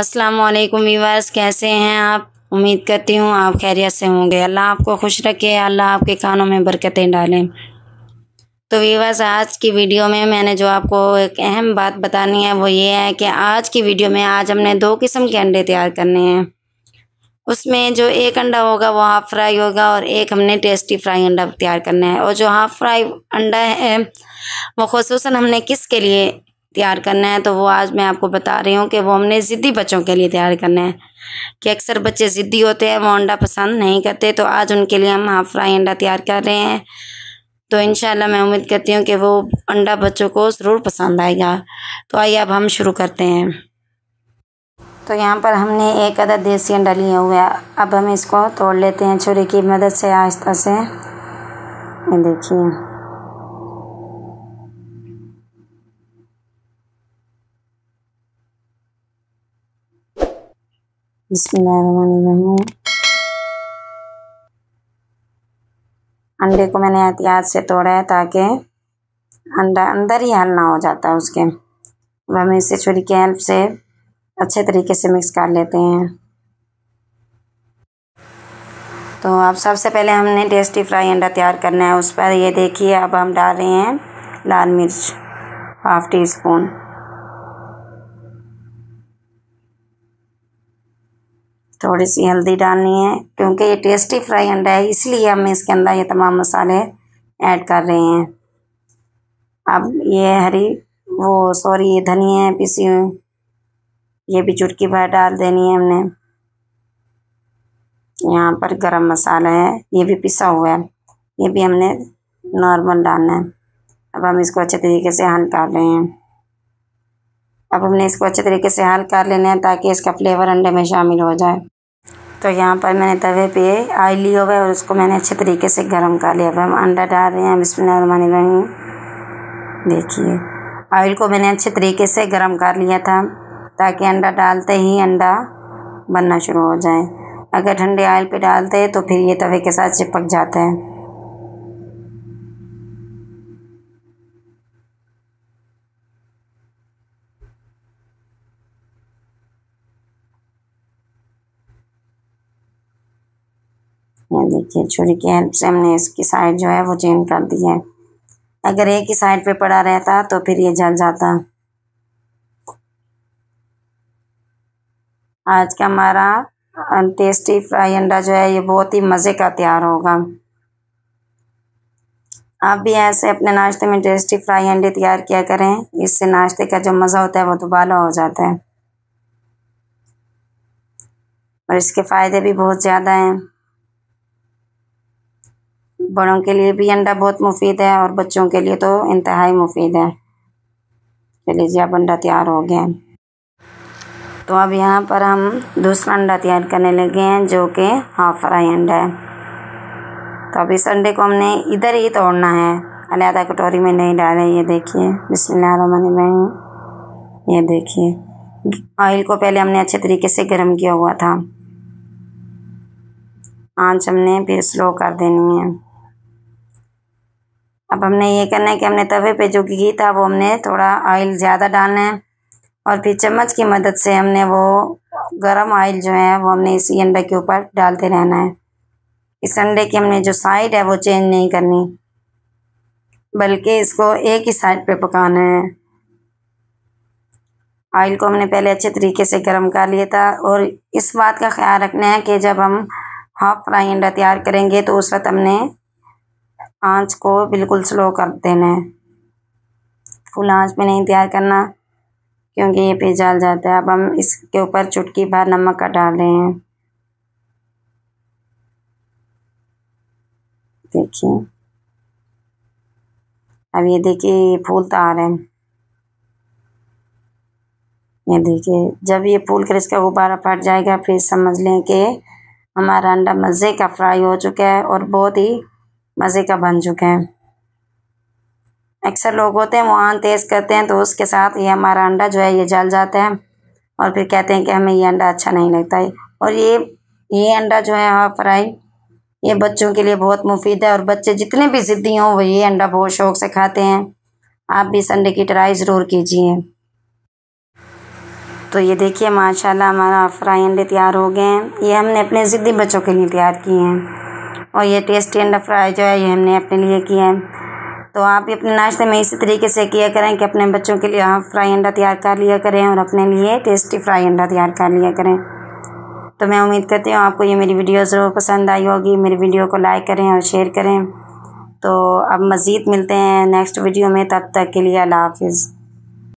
अस्सलाम वालेकुम वीवर्स कैसे हैं आप उम्मीद करती हूँ आप खैरियत से होंगे अल्लाह आपको खुश रखे अल्लाह आपके कानों में बरकतें डालें तो वीवास आज की वीडियो में मैंने जो आपको एक अहम बात बतानी है वो ये है कि आज की वीडियो में आज हमने दो किस्म के अंडे तैयार करने हैं उसमें जो एक अंडा होगा वो हाफ़ फ्राई होगा और एक हमने टेस्टी फ्राई अंडा तैयार करना है और जो हाफ़ फ्राई अंडा है वो खसूस हमने किसके लिए तैयार करना है तो वो आज मैं आपको बता रही हूँ कि वो हमने ज़िद्दी बच्चों के लिए तैयार करना है कि अक्सर बच्चे ज़िद्दी होते हैं वो अंडा पसंद नहीं करते तो आज उनके लिए हम हाफ फ्राई अंडा तैयार कर रहे हैं तो इन मैं उम्मीद करती हूँ कि वो अंडा बच्चों को ज़रूर पसंद आएगा तो आइए अब हम शुरू करते हैं तो यहाँ पर हमने एक अदर देसी अंडा लिए हुए है अब हम इसको तोड़ लेते हैं छुरी की मदद से आहिस्ता से देखिए बिस्मिल्लाहिर्रहमानिर्रहीम अंडे को मैंने एहतियात से तोड़ा है ताकि अंडा अंदर ही हल ना हो जाता उसके अब हम इसे छुरी की हेल्प से अच्छे तरीके से मिक्स कर लेते हैं तो अब सबसे पहले हमने टेस्टी फ्राई अंडा तैयार करना है उस पर ये देखिए अब हम डाल रहे हैं लाल मिर्च हाफ़ टी स्पून थोड़ी सी हल्दी डालनी है क्योंकि ये टेस्टी फ्राई अंडा है इसलिए हम इसके अंदर ये तमाम मसाले ऐड कर रहे हैं अब ये हरी वो सॉरी ये धनिया है पिसी हुई ये भी चुटकी भर डाल देनी है हमने यहाँ पर गरम मसाला है ये भी पिसा हुआ है ये भी हमने नॉर्मल डालना है अब हम इसको अच्छे तरीके से हल कर रहे हैं अब हमने इसको अच्छे तरीके से हल कर लेना है ताकि इसका फ्लेवर अंडे में शामिल हो जाए तो यहाँ पर मैंने तवे पे ऑयल लिया हुआ है और उसको मैंने अच्छे तरीके से गर्म कर लिया है हम अंडा डाल रहे हैं बिस्मिल्लाहमान रहीम देखिए ऑयल को मैंने अच्छे तरीके से गर्म कर लिया था ताकि अंडा डालते ही अंडा बनना शुरू हो जाए अगर ठंडे ऑयल पे डालते हैं तो फिर ये तवे के साथ चिपक जाता है ये देखिए छुरी की हेल्प से हमने इसकी साइड जो है वो चेंज कर दी है अगर एक ही साइड पे पड़ा रहता तो फिर ये जल जाता आज का हमारा टेस्टी फ्राई अंडा जो है ये बहुत ही मज़े का तैयार होगा आप भी ऐसे अपने नाश्ते में टेस्टी फ्राई अंडे तैयार किया करें इससे नाश्ते का जो मज़ा होता है वो दुबाला हो जाता है और इसके फ़ायदे भी बहुत ज़्यादा हैं बड़ों के लिए भी अंडा बहुत मुफीद है और बच्चों के लिए तो इंतहाई मुफीद है चलिए जी अब अंडा तैयार हो गया तो अब यहाँ पर हम दूसरा अंडा तैयार करने लगे हैं जो कि हाफ फ्राई अंडा है तो अब इस अंडे को हमने इधर ही तोड़ना है अलहदा कटोरी में नहीं डाले ये देखिए बिस्मिल्लाह ये देखिए ऑयल को पहले हमने अच्छे तरीके से गर्म किया हुआ था आँच हमने फिर स्लो कर देनी है अब हमने ये करना है कि हमने तवे पे जो घी था वो हमने थोड़ा ऑयल ज़्यादा डालना है और फिर चम्मच की मदद से हमने वो गरम ऑयल जो है वो हमने इसी अंडे के ऊपर डालते रहना है इस अंडे की हमने जो साइड है वो चेंज नहीं करनी बल्कि इसको एक ही साइड पे पकाना है ऑयल को हमने पहले अच्छे तरीके से गर्म कर लिया था और इस बात का ख्याल रखना है कि जब हम हाफ फ्राई अंडा तैयार करेंगे तो उस वक्त हमने आंच को बिल्कुल स्लो कर देना है फुल आंच पे नहीं तैयार करना क्योंकि ये पे जल जाता है अब हम इसके ऊपर चुटकी भर नमक का डाल रहे हैं देखिए अब ये देखिए फूल तो आ रहे हैं ये देखिए जब ये फूल कर इसका गुब्बारा फट जाएगा फिर समझ लें कि हमारा अंडा मज़े का फ्राई हो चुका है और बहुत ही मज़े का बन चुके हैं अक्सर लोग होते हैं वो आन तेज़ करते हैं तो उसके साथ ये हमारा अंडा जो है ये जल जाता है और फिर कहते हैं कि हमें ये अंडा अच्छा नहीं लगता है और ये ये अंडा जो है हाफ फ्राई ये बच्चों के लिए बहुत मुफीद है और बच्चे जितने भी ज़िद्दी हों वो ये अंडा बहुत शौक से खाते हैं आप भी इस अंडे की ट्राई ज़रूर कीजिए तो ये देखिए माशाल्लाह हमारा फ्राई अंडे तैयार हो गए हैं ये हमने अपने ज़िद्दी बच्चों के लिए तैयार किए हैं और ये टेस्टी अंडा फ्राई जो है ये हमने अपने लिए किया है तो आप भी अपने नाश्ते में इसी तरीके से किया करें कि अपने बच्चों के लिए आप फ्राई अंडा तैयार कर लिया करें और अपने लिए टेस्टी फ्राई अंडा तैयार कर लिया करें तो मैं उम्मीद करती हूँ आपको ये मेरी वीडियो ज़रूर पसंद आई होगी मेरी वीडियो को लाइक करें और शेयर करें तो अब मज़ीद मिलते हैं नेक्स्ट वीडियो में तब तक के लिए अल्लाह हाफिज़